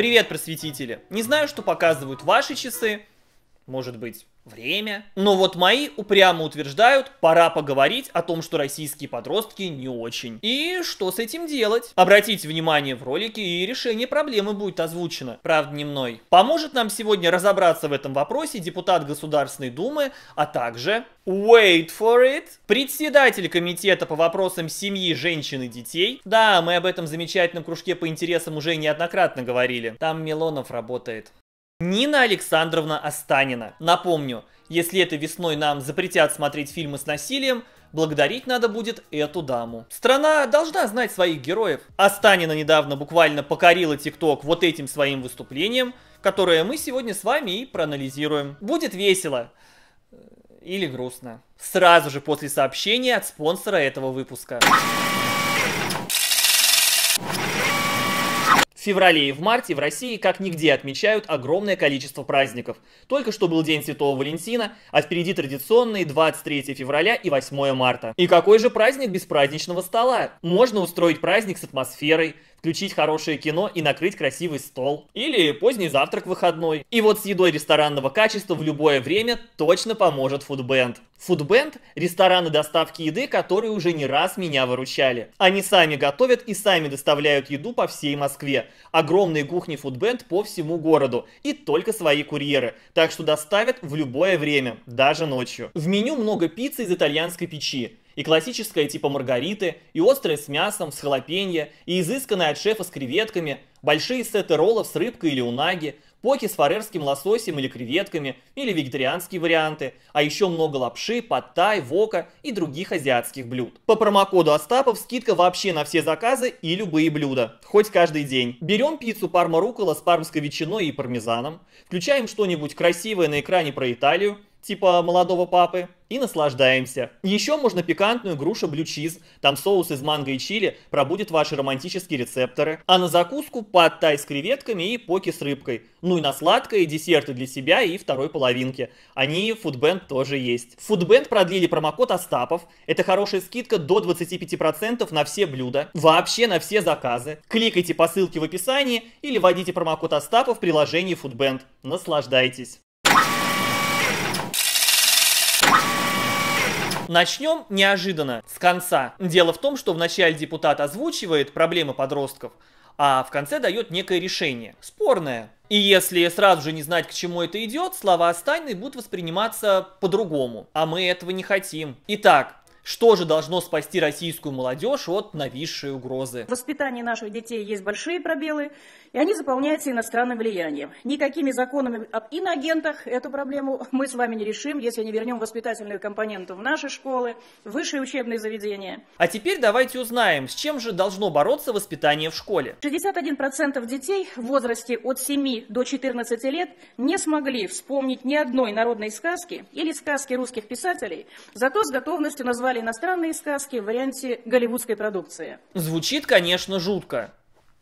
Привет, просветители! Не знаю, что показывают ваши часы. Может быть, время. Но вот мои упрямо утверждают, пора поговорить о том, что российские подростки не очень. И что с этим делать? Обратите внимание в ролике, и решение проблемы будет озвучено. Правда, не мной. Поможет нам сегодня разобраться в этом вопросе депутат Государственной Думы, а также... Wait for it! Председатель комитета по вопросам семьи, женщин и детей. Да, мы об этом замечательном кружке по интересам уже неоднократно говорили. Там Милонов работает. Нина Александровна Останина. Напомню, если этой весной нам запретят смотреть фильмы с насилием, благодарить надо будет эту даму. Страна должна знать своих героев. Останина недавно буквально покорила ТикТок вот этим своим выступлением, которое мы сегодня с вами и проанализируем. Будет весело. Э, или грустно. Сразу же после сообщения от спонсора этого выпуска. В феврале и в марте в России как нигде отмечают огромное количество праздников. Только что был День Святого Валентина, а впереди традиционные 23 февраля и 8 марта. И какой же праздник без праздничного стола? Можно устроить праздник с атмосферой, включить хорошее кино и накрыть красивый стол. Или поздний завтрак выходной. И вот с едой ресторанного качества в любое время точно поможет Фудбенд. Фудбенд – рестораны доставки еды, которые уже не раз меня выручали. Они сами готовят и сами доставляют еду по всей Москве. Огромные кухни Фудбенд по всему городу. И только свои курьеры. Так что доставят в любое время, даже ночью. В меню много пиццы из итальянской печи. И классическая типа маргариты, и острое с мясом, с халапенье, и изысканное от шефа с креветками, большие сеты роллов с рыбкой или унаги, поки с фарерским лососем или креветками, или вегетарианские варианты, а еще много лапши, подтай, вока и других азиатских блюд. По промокоду Остапов скидка вообще на все заказы и любые блюда, хоть каждый день. Берем пиццу парма рукола с пармской ветчиной и пармезаном, включаем что-нибудь красивое на экране про Италию, типа молодого папы, и наслаждаемся. Еще можно пикантную грушу блю чиз, там соус из манго и чили пробудет ваши романтические рецепторы. А на закуску под тай с креветками и поки с рыбкой. Ну и на сладкое десерты для себя и второй половинки. Они в Foodband тоже есть. В Foodband продлили промокод Остапов. Это хорошая скидка до 25% на все блюда, вообще на все заказы. Кликайте по ссылке в описании или вводите промокод Остапов в приложении Foodband. Наслаждайтесь! Начнем неожиданно, с конца. Дело в том, что вначале депутат озвучивает проблемы подростков, а в конце дает некое решение. Спорное. И если сразу же не знать, к чему это идет, слова Астайны будут восприниматься по-другому. А мы этого не хотим. Итак, что же должно спасти российскую молодежь от нависшей угрозы? В воспитании наших детей есть большие пробелы и они заполняются иностранным влиянием. Никакими законами об иноагентах эту проблему мы с вами не решим, если не вернем воспитательную компоненту в наши школы, в высшие учебные заведения. А теперь давайте узнаем, с чем же должно бороться воспитание в школе. 61% детей в возрасте от 7 до 14 лет не смогли вспомнить ни одной народной сказки или сказки русских писателей, зато с готовностью назвали иностранные сказки в варианте голливудской продукции. Звучит, конечно, жутко.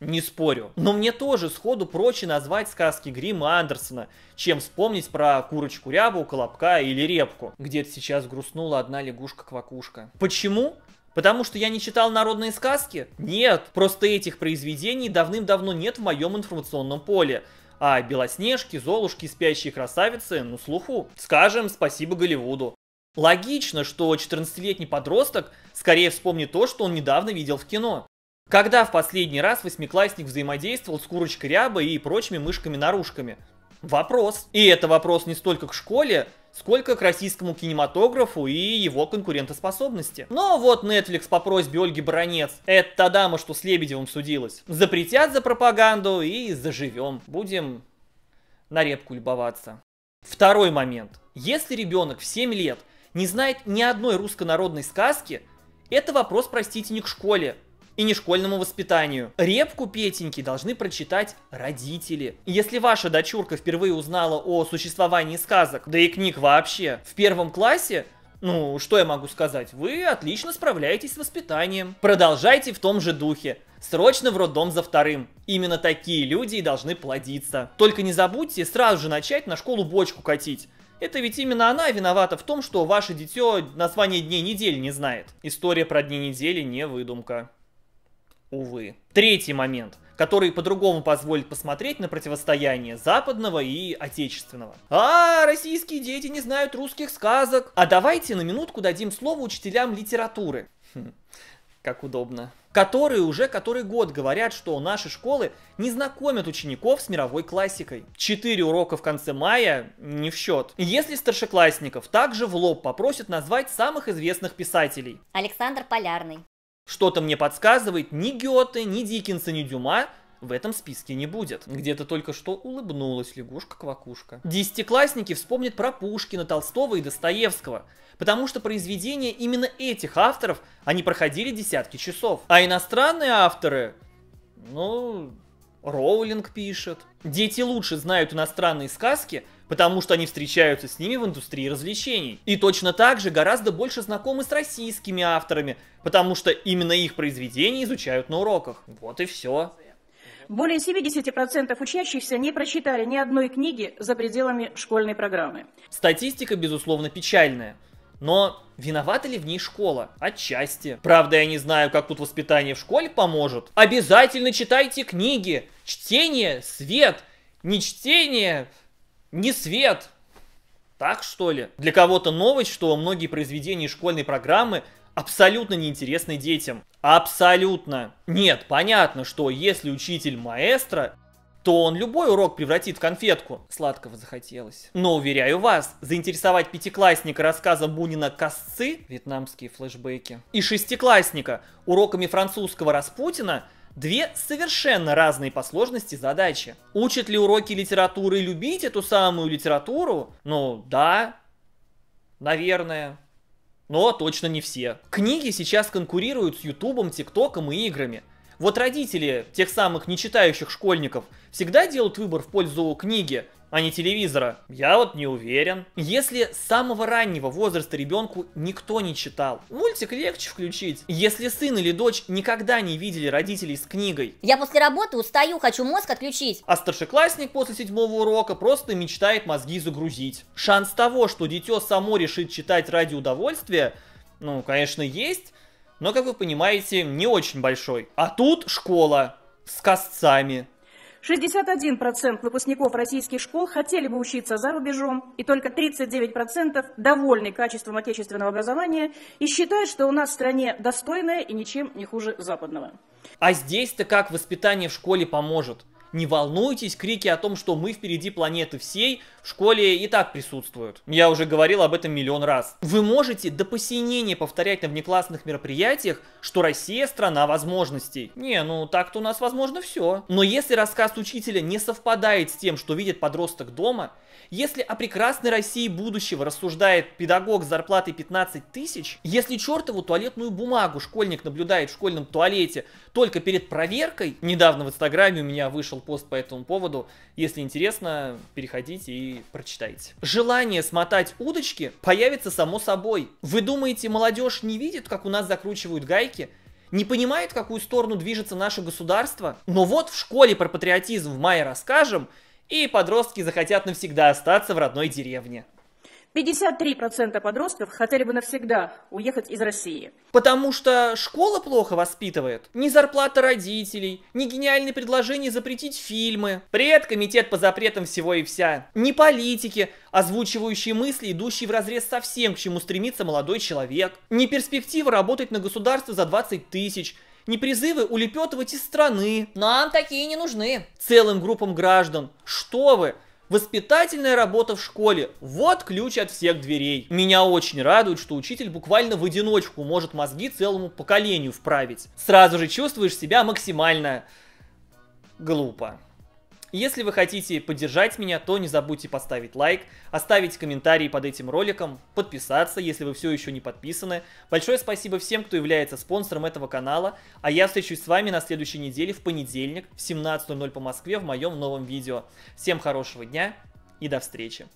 Не спорю. Но мне тоже сходу проще назвать сказки Грима Андерсона, чем вспомнить про курочку рябу, колобка или репку. Где-то сейчас грустнула одна лягушка-квакушка. Почему? Потому что я не читал народные сказки? Нет, просто этих произведений давным-давно нет в моем информационном поле. А Белоснежки, Золушки, Спящие красавицы, ну слуху. Скажем спасибо Голливуду. Логично, что 14-летний подросток скорее вспомнит то, что он недавно видел в кино. Когда в последний раз восьмиклассник взаимодействовал с курочкой Рябой и прочими мышками-нарушками? Вопрос. И это вопрос не столько к школе, сколько к российскому кинематографу и его конкурентоспособности. Но вот Netflix по просьбе Ольги Бронец, это та дама, что с Лебедевым судилась, запретят за пропаганду и заживем. Будем на репку любоваться. Второй момент. Если ребенок в 7 лет не знает ни одной руссконародной сказки, это вопрос, простите, не к школе, и нешкольному воспитанию. Репку Петеньки должны прочитать родители. Если ваша дочурка впервые узнала о существовании сказок, да и книг вообще, в первом классе, ну, что я могу сказать? Вы отлично справляетесь с воспитанием. Продолжайте в том же духе. Срочно в роддом за вторым. Именно такие люди и должны плодиться. Только не забудьте сразу же начать на школу бочку катить. Это ведь именно она виновата в том, что ваше дитё название дней недели не знает. История про дни недели не выдумка. Увы. Третий момент который по-другому позволит посмотреть на противостояние западного и отечественного. А, российские дети не знают русских сказок. А давайте на минутку дадим слово учителям литературы. Хм, как удобно. Которые уже который год говорят, что наши школы не знакомят учеников с мировой классикой. Четыре урока в конце мая не в счет. Если старшеклассников также в лоб попросят назвать самых известных писателей. Александр Полярный. Что-то мне подсказывает, ни Гёте, ни Диккенса, ни Дюма в этом списке не будет. Где-то только что улыбнулась лягушка-квакушка. Десятиклассники вспомнят про Пушкина, Толстого и Достоевского, потому что произведения именно этих авторов, они проходили десятки часов. А иностранные авторы, ну, Роулинг пишет. Дети лучше знают иностранные сказки, потому что они встречаются с ними в индустрии развлечений. И точно так же гораздо больше знакомы с российскими авторами, потому что именно их произведения изучают на уроках. Вот и все. Более 70% учащихся не прочитали ни одной книги за пределами школьной программы. Статистика, безусловно, печальная. Но виновата ли в ней школа? Отчасти. Правда, я не знаю, как тут воспитание в школе поможет. Обязательно читайте книги. Чтение, свет. Не чтение, не свет. Так что ли? Для кого-то новость, что многие произведения школьной программы абсолютно неинтересны детям. Абсолютно. Нет, понятно, что если учитель маэстро, то он любой урок превратит в конфетку. Сладкого захотелось. Но, уверяю вас, заинтересовать пятиклассника рассказом Бунина «Косцы» вьетнамские флешбеки и шестиклассника уроками французского Распутина Две совершенно разные по сложности задачи. Учат ли уроки литературы любить эту самую литературу? Ну, да, наверное. Но точно не все. Книги сейчас конкурируют с Ютубом, ТикТоком и играми – вот родители тех самых нечитающих школьников всегда делают выбор в пользу книги, а не телевизора? Я вот не уверен. Если с самого раннего возраста ребенку никто не читал, мультик легче включить. Если сын или дочь никогда не видели родителей с книгой. Я после работы устаю, хочу мозг отключить. А старшеклассник после седьмого урока просто мечтает мозги загрузить. Шанс того, что дитё само решит читать ради удовольствия, ну, конечно, есть, но, как вы понимаете, не очень большой. А тут школа с косцами. 61% выпускников российских школ хотели бы учиться за рубежом, и только 39% довольны качеством отечественного образования и считают, что у нас в стране достойное и ничем не хуже западного. А здесь-то как воспитание в школе поможет? Не волнуйтесь, крики о том, что мы впереди планеты всей, в школе и так присутствуют. Я уже говорил об этом миллион раз. Вы можете до посинения повторять на внеклассных мероприятиях, что Россия страна возможностей. Не, ну так-то у нас возможно все. Но если рассказ учителя не совпадает с тем, что видит подросток дома, если о прекрасной России будущего рассуждает педагог с зарплатой 15 тысяч, если чертову туалетную бумагу школьник наблюдает в школьном туалете только перед проверкой, недавно в инстаграме у меня вышел вышел пост по этому поводу. Если интересно, переходите и прочитайте. Желание смотать удочки появится само собой. Вы думаете, молодежь не видит, как у нас закручивают гайки? не понимает, в какую сторону движется наше государство. Но вот в школе про патриотизм в мае расскажем, и подростки захотят навсегда остаться в родной деревне. 53% подростков хотели бы навсегда уехать из России. Потому что школа плохо воспитывает. Ни зарплата родителей, ни гениальные предложения запретить фильмы. Привет, комитет по запретам всего и вся. Ни политики, озвучивающие мысли, идущие вразрез со всем, к чему стремится молодой человек. Ни перспектива работать на государство за 20 тысяч – не призывы улепетывать из страны. Нам такие не нужны. Целым группам граждан. Что вы? Воспитательная работа в школе – вот ключ от всех дверей. Меня очень радует, что учитель буквально в одиночку может мозги целому поколению вправить. Сразу же чувствуешь себя максимально глупо. Если вы хотите поддержать меня, то не забудьте поставить лайк, оставить комментарий под этим роликом, подписаться, если вы все еще не подписаны. Большое спасибо всем, кто является спонсором этого канала, а я встречусь с вами на следующей неделе в понедельник в 17.00 по Москве в моем новом видео. Всем хорошего дня и до встречи!